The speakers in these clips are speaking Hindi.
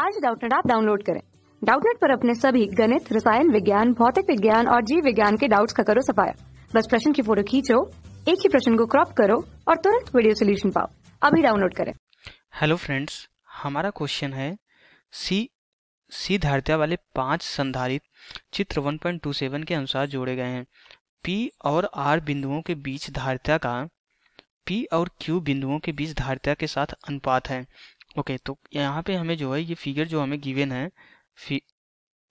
आज डाउटनेट आप डाउनलोड करें डाउटनेट पर अपने सभी गणित रसायन विज्ञान भौतिक विज्ञान और जीव विज्ञान के डाउट्स का करो सफाया बस प्रश्न की फोटो खींचो एक ही प्रश्न को क्रॉप करो और तुरंत वीडियो सोल्यूशन पाओ अभी डाउनलोड करें हेलो फ्रेंड्स हमारा क्वेश्चन है सी सी धारिता वाले पांच संधारित चित्र 1.27 के अनुसार जोड़े गए हैं पी और आर बिंदुओं के बीच धारिता का पी और क्यू बिंदुओं के बीच धारिता के साथ अनुपात है ओके तो यहाँ पे हमें जो है ये फिगर जो हमें गिवेन है फि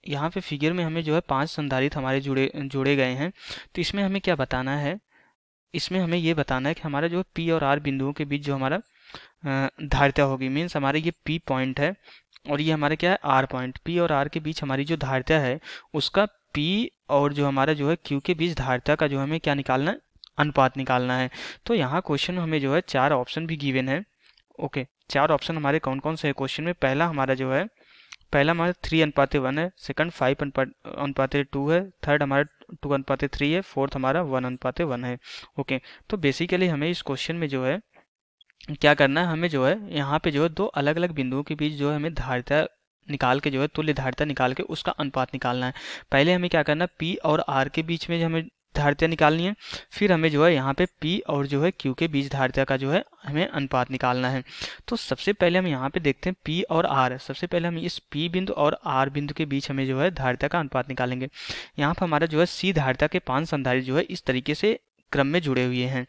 यहाँ पे फिगर में हमें जो है पांच संधारित हमारे जुड़े जुड़े गए हैं तो इसमें हमें क्या बताना है इसमें हमें ये बताना है कि हमारा जो पी और आर बिंदुओं के बीच जो हमारा धारिता होगी मीन्स हमारे ये पी पॉइंट है और ये हमारा क्या है आर पॉइंट पी और आर के बीच हमारी जो धारिता है उसका पी और जो हमारा जो है क्यू के बीच धारिता का जो हमें क्या निकालना है अनुपात निकालना है तो यहाँ क्वेश्चन में हमें जो है चार ऑप्शन भी गिवेन है ओके चार ऑप्शन हमारे कौन कौन से है क्वेश्चन में पहला हमारा जो है पहला हमारा थ्री अनुपाते वन है सेकंड फाइव अनुपाते टू है थर्ड हमारा टू अनुपाते थ्री है फोर्थ हमारा वन अनुपाते वन है ओके तो बेसिकली हमें इस क्वेश्चन में जो है क्या करना है हमें जो है यहाँ पे जो है दो अलग अलग बिंदुओं के बीच जो है हमें धारिता निकाल के जो है तुल्य धारिता निकाल के उसका अनुपात निकालना है पहले हमें क्या करना है पी और आर के बीच में जो हमें धारिता निकालनी है फिर हमें जो है यहाँ पे P और जो है Q के बीच धारिता का जो है हमें अनुपात निकालना है तो सबसे पहले हम यहाँ पे देखते हैं P और R सबसे पहले हम इस P बिंदु और R बिंदु के बीच हमें जो है धारिता का अनुपात निकालेंगे यहाँ पर हमारा जो है C धारिता के पांच संधारित जो है इस तरीके से क्रम में जुड़े हुए हैं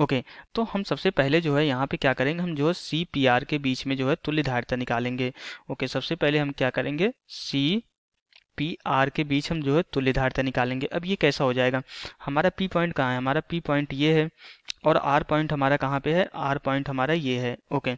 ओके okay, तो हम सबसे पहले जो है यहाँ पे क्या करेंगे हम जो है सी पी आर के बीच में जो है तुल्य धारिता निकालेंगे ओके okay, सबसे पहले हम क्या करेंगे सी पी आर के बीच हम जो है तुल्यधारता निकालेंगे अब ये कैसा हो जाएगा हमारा पी पॉइंट कहाँ है हमारा पी पॉइंट ये है और आर पॉइंट हमारा कहाँ पे है आर पॉइंट हमारा ये है ओके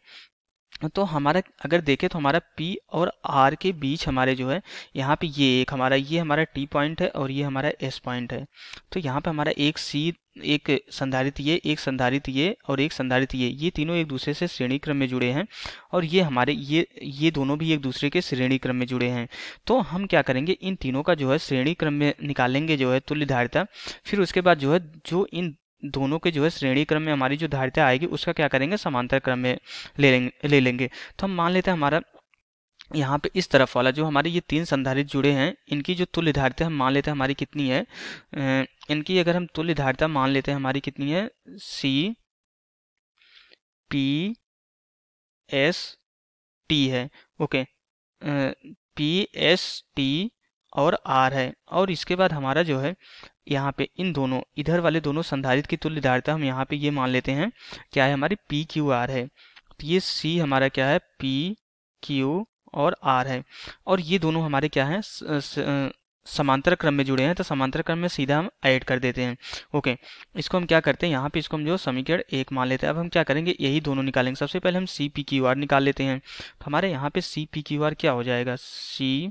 तो हमारा अगर देखें तो हमारा P और R के बीच हमारे जो है यहाँ पे ये एक हमारा ये हमारा T पॉइंट है और ये हमारा S पॉइंट है तो यहाँ पे हमारा एक C एक संधारित ये एक संधारित ये और एक संधारित ये ये तीनों एक दूसरे से श्रेणी क्रम में जुड़े हैं और ये हमारे ये ये दोनों भी एक दूसरे के श्रेणी क्रम में जुड़े हैं तो हम क्या करेंगे इन तीनों का जो है श्रेणी क्रम में निकालेंगे जो है तुल्य धारिता फिर उसके बाद जो है जो इन दोनों के जो है श्रेणी क्रम में हमारी जो धारिता आएगी उसका क्या करेंगे समांतर क्रम में ले लेंगे ले लेंगे तो हम मान लेते हैं हमारा यहाँ पे इस तरफ वाला जो हमारे ये तीन संधारित जुड़े हैं इनकी जो तुल्य धारिता हम मान लेते हैं हमारी कितनी है इनकी अगर हम तुल्य धारिता मान लेते हैं हमारी कितनी है सी पी एस टी है ओके पी एस टी और आर है और इसके बाद हमारा जो है यहाँ पे इन दोनों इधर वाले दोनों संधारित की तुल्य धारिता हम यहाँ पे ये मान लेते हैं क्या है हमारी पी क्यू आर है तो ये सी हमारा क्या है पी क्यू और आर है और ये दोनों हमारे क्या है समांतर क्रम में जुड़े हैं तो समांतर क्रम में सीधा हम ऐड कर देते हैं ओके इसको हम क्या करते हैं यहाँ पे इसको हम जो समीकरण एक मान लेते हैं अब हम क्या करेंगे यही दोनों निकालेंगे सबसे पहले हम सी पी क्यू आर निकाल लेते हैं तो हमारे यहाँ पे सी पी क्यू आर क्या हो जाएगा सी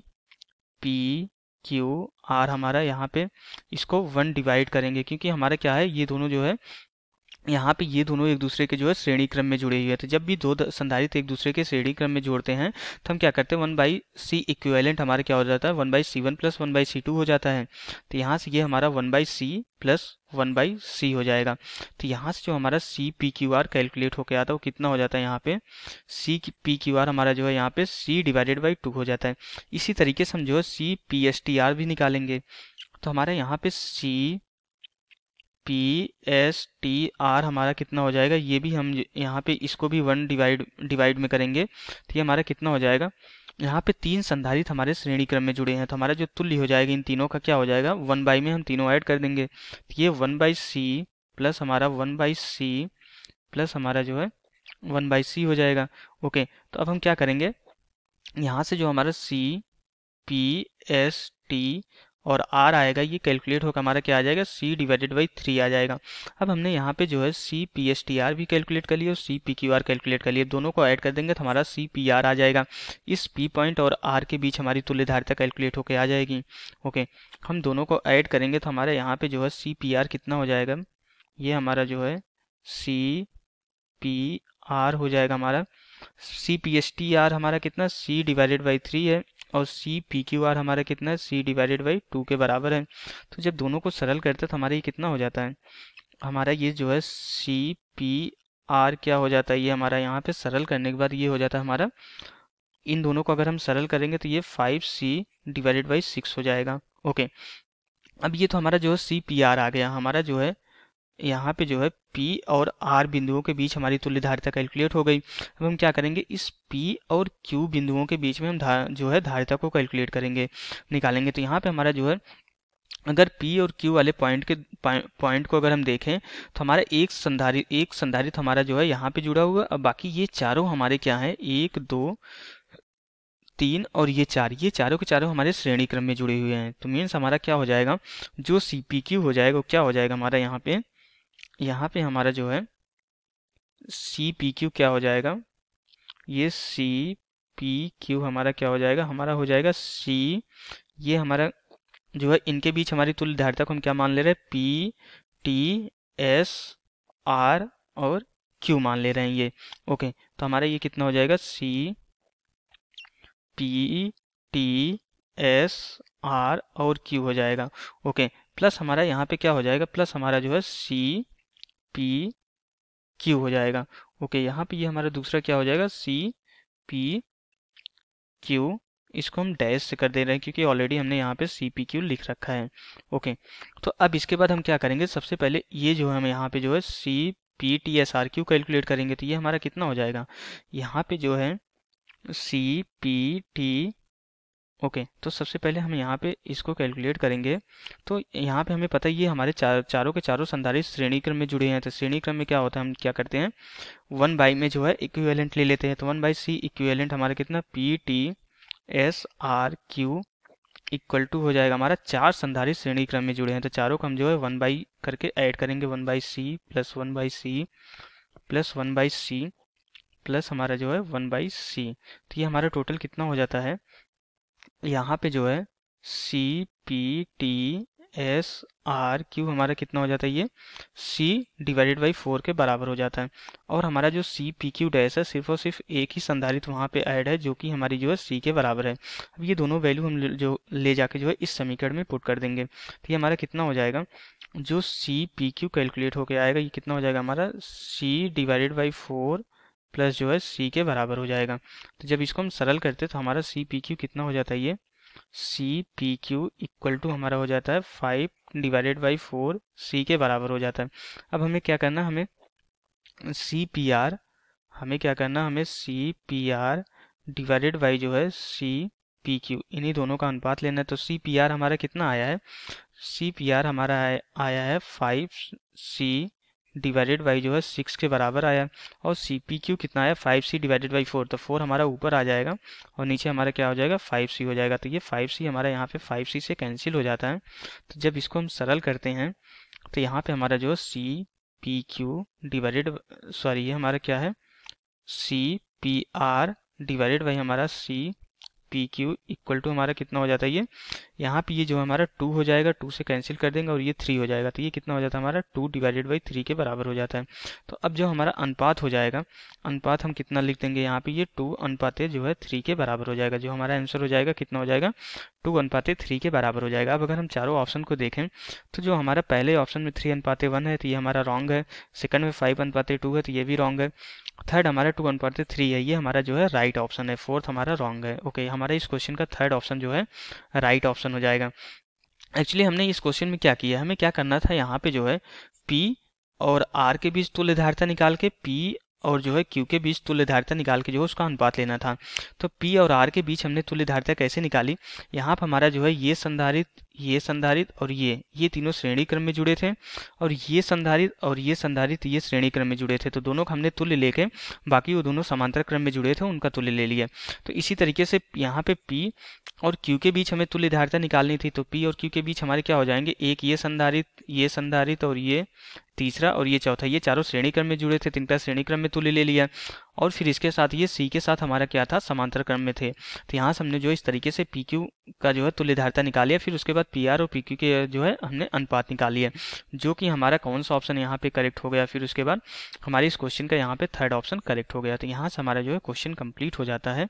पी क्यू आर हमारा यहाँ पे इसको वन डिवाइड करेंगे क्योंकि हमारा क्या है ये दोनों जो है यहाँ पे ये दोनों एक दूसरे के जो है श्रेणी क्रम में जुड़े हुए हैं जब भी दो संधारित्र एक दूसरे के श्रेणी क्रम में जोड़ते हैं तो हम क्या करते हैं वन बाई सी इक्वेलेंट हमारा क्या हो जाता है one by C one plus one by C two हो जाता है तो यहाँ से ये हमारा one by C plus one by C हो जाएगा तो यहाँ से जो हमारा C P Q R calculate होकर आता है वो कितना हो जाता है यहाँ पे सी पी क्यू आर हमारा जो है यहाँ पे सी डिवाइडेड बाई टू हो जाता है इसी तरीके से हम जो है C P S T R भी निकालेंगे तो हमारे यहाँ पे C P S T R हमारा कितना हो जाएगा ये भी हम यहाँ पे इसको भी वन डिवाइड डिवाइड में करेंगे तो ये हमारा कितना हो जाएगा यहाँ पे तीन संधारित हमारे श्रेणी क्रम में जुड़े हैं तो हमारा जो तुल्य हो जाएगा इन तीनों का क्या हो जाएगा वन बाई में हम तीनों ऐड कर देंगे तो ये वन बाई सी प्लस हमारा वन बाई सी प्लस हमारा जो है वन बाई सी हो जाएगा ओके तो अब हम क्या करेंगे यहाँ से जो हमारा सी पी एस टी और आर आएगा ये कैलकुलेट होकर हमारा क्या आ जाएगा सी डिवाइडेड बाई थ्री आ जाएगा अब हमने यहाँ पे जो है C P S T R भी कैलकुलेट कर लिया और C P Q R calculate कर लिया दोनों को ऐड कर देंगे तो हमारा सी पी आर आ जाएगा इस पी पॉइंट और आर के बीच हमारी तुल्यधारिता कैलकुलेट होकर आ जाएगी ओके हम दोनों को ऐड करेंगे तो हमारे यहाँ पे जो है सी पी आर कितना हो जाएगा ये हमारा जो है सी पी आर हो जाएगा हमारा C P S T R हमारा कितना सी डिवाइडेड बाई थ्री है और सी पी क्यू आर हमारा कितना है सी डिवाइडेड बाई टू के बराबर है तो जब दोनों को सरल करते हैं तो हमारा ये कितना हो जाता है हमारा ये जो है सी पी आर क्या हो जाता है ये हमारा यहाँ पे सरल करने के बाद ये हो जाता है हमारा इन दोनों को अगर हम सरल करेंगे तो ये five C divided by six हो जाएगा ओके अब ये तो हमारा जो है सी पी आर आ गया हमारा जो है यहाँ पे जो है P और R बिंदुओं के बीच हमारी तुल्य धारिता कैलकुलेट हो गई अब हम क्या करेंगे इस P और Q बिंदुओं के बीच में हम धार, जो है धारिता को कैलकुलेट करेंगे निकालेंगे तो यहाँ पे हमारा जो है अगर P और Q वाले पॉइंट के पॉइंट को अगर हम देखें तो हमारा एक संधारित एक संधारित हमारा जो है यहाँ पे जुड़ा हुआ अब बाकी ये चारों हमारे क्या है एक दो तीन और ये चार ये चारों के चारों हमारे श्रेणी क्रम में जुड़े हुए हैं तो मीन्स हमारा क्या हो जाएगा जो सी हो जाएगा क्या हो जाएगा हमारा यहाँ पे यहाँ पे हमारा जो है सी पी क्यू क्या हो जाएगा ये सी पी क्यू हमारा क्या हो जाएगा हमारा हो जाएगा सी ये हमारा जो है इनके बीच हमारी तुल्य धारिता को हम क्या मान ले रहे हैं पी टी एस आर और क्यू मान ले रहे हैं ये ओके तो हमारा ये कितना हो जाएगा C P T S R और क्यू हो जाएगा ओके प्लस हमारा यहाँ पे क्या हो जाएगा प्लस हमारा जो है सी पी क्यू हो जाएगा ओके यहाँ पे ये यह हमारा दूसरा क्या हो जाएगा सी पी क्यू इसको हम डैश से कर दे रहे हैं क्योंकि ऑलरेडी हमने यहाँ पे सी पी क्यू लिख रखा है ओके तो अब इसके बाद हम क्या करेंगे सबसे पहले ये जो है हम यहाँ पे जो है C P T S R Q calculate करेंगे तो ये हमारा कितना हो जाएगा यहाँ पे जो है सी पी टी ओके तो सबसे पहले हम यहाँ पे इसको कैलकुलेट करेंगे तो यहाँ पे हमें पता है ये हमारे चार चारों के चारों संधारित श्रेणी क्रम में जुड़े हैं तो श्रेणी क्रम में क्या होता है हम क्या करते हैं वन बाई में जो है इक्विवेलेंट ले लेते हैं तो वन बाई सी इक्विवेलेंट हमारा कितना P T S R Q equal to हो जाएगा हमारा चार संधारित श्रेणी क्रम में जुड़े हैं तो चारों को हम जो है वन बाई करके ऐड करेंगे one by C plus one by C plus one by C plus हमारा जो है वन बाई सी तो ये हमारा टोटल कितना हो जाता है यहाँ पे जो है C P T S R Q हमारा कितना हो जाता है ये सी डिवाइडेड बाई फोर के बराबर हो जाता है और हमारा जो सी पी क्यू डैश है सिर्फ और सिर्फ एक ही संधारित वहाँ पे ऐड है जो कि हमारी जो है सी के बराबर है अब ये दोनों वैल्यू हम जो ले जाके जो है इस समीकरण में पुट कर देंगे तो ये हमारा कितना हो जाएगा जो सी पी क्यू कैलकुलेट होकर आएगा ये कितना हो जाएगा हमारा C divided by four plus जो है सी के बराबर हो जाएगा तो जब इसको हम सरल करते तो हमारा सी पी क्यू कितना हो जाता है ये C P Q equal to हमारा हो जाता है five divided by four C के बराबर हो जाता है अब हमें क्या करना हमें सी पी आर हमें क्या करना हमें C P R divided by जो है सी पी क्यू इन्हीं दोनों का अनुपात लेना है तो सी पी आर हमारा कितना आया है सी पी आर हमारा आया है फाइव सी डिवाइडेड बाई जो है सिक्स के बराबर आया और सी पी क्यू कितना आया five C divided by four तो फोर हमारा ऊपर आ जाएगा और नीचे हमारा क्या हो जाएगा फाइव सी हो जाएगा तो ये फाइव सी हमारा यहाँ पे फाइव सी से कैंसिल हो जाता है तो जब इसको हम सरल करते हैं तो यहाँ पे हमारा जो C P Q divided sorry ये हमारा क्या है C P R divided by हमारा C P Q equal to हमारा कितना हो जाता है ये यहाँ पे ये जो हमारा टू हो जाएगा टू से कैंसिल कर देंगे और ये थ्री हो जाएगा तो ये कितना हो जाता है हमारा टू डिवाइडेड बाई थ्री के बराबर हो जाता है तो अब जो हमारा अनुपात हो जाएगा अनुपात हम कितना लिख देंगे यहाँ पे ये टू अनुपात जो है थ्री के बराबर हो जाएगा जो हमारा आंसर हो जाएगा कितना हो जाएगा टू अनुपाते थ्री के बराबर हो जाएगा अब अगर हम चारों ऑप्शन को देखें तो जो हमारा पहले ऑप्शन में थ्री अनुपाते वन है तो ये हमारा रॉन्ग है सेकंड में फाइव अनुपाते टू है तो ये भी रॉन्ग है थर्ड हमारा टू अनुपाते थ्री है ये हमारा जो है राइट ऑप्शन है फोर्थ हमारा रॉन्ग है ओके हमारा इस क्वेश्चन का थर्ड ऑप्शन जो है राइट ऑप्शन क्वेश्चन हो जाएगा एक्चुअली हमने इस क्वेश्चन में क्या किया हमें क्या करना था यहाँ पे जो है पी और आर के बीच तुल्य धारिता निकाल के पी और जो है क्यू के बीच तुल्य धारिता निकाल के जो है उसका अनुपात लेना था तो पी और आर के बीच हमने तुल्य धारिता कैसे निकाली यहाँ पर हमारा जो है ये संधारित ये संधारित और ये ये तीनों श्रेणी क्रम में जुड़े थे और ये संधारित और ये संधारित ये श्रेणी क्रम में जुड़े थे तो दोनों हमने तुल्य लेके बाकी वो दोनों समांतर क्रम में जुड़े थे उनका तुल्य ले लिया तो इसी तरीके से यहाँ पे पी और क्यू के बीच हमें तुल्य धारिता निकालनी थी तो पी और क्यू के बीच हमारे क्या हो जाएंगे एक ये संधारित ये संधारित और ये तीसरा और ये चौथा ये चारों श्रेणी क्रम में जुड़े थे तीन इनका श्रेणी क्रम में तुल्य ले लिया और फिर इसके साथ ये सी के साथ हमारा क्या था समांतर क्रम में थे तो यहाँ से हमने जो इस तरीके से पी क्यू का जो है तुल्यधारिता निकाली है फिर उसके बाद पी आर और पी क्यू के जो है हमने अनुपात निकाली है जो कि हमारा कौन सा ऑप्शन यहाँ पे करेक्ट हो गया फिर उसके बाद हमारे इस क्वेश्चन का यहाँ पे थर्ड ऑप्शन करेक्ट हो गया तो यहाँ से हमारा जो है क्वेश्चन कम्प्लीट हो जाता है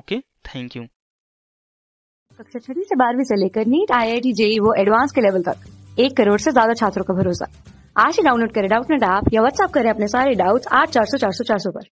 ओके थैंक यू कक्षा छठी से बारहवीं से लेकर NEET I I T JEE वो एडवांस के लेवल तक एक करोड़ से ज्यादा छात्रों का भरोसा आज ही डाउनलोड करें डाउट नेट ऐप या व्हाट्सअप करें अपने सारे डाउट्स आठ चार सौ चार सौ चार सौ पर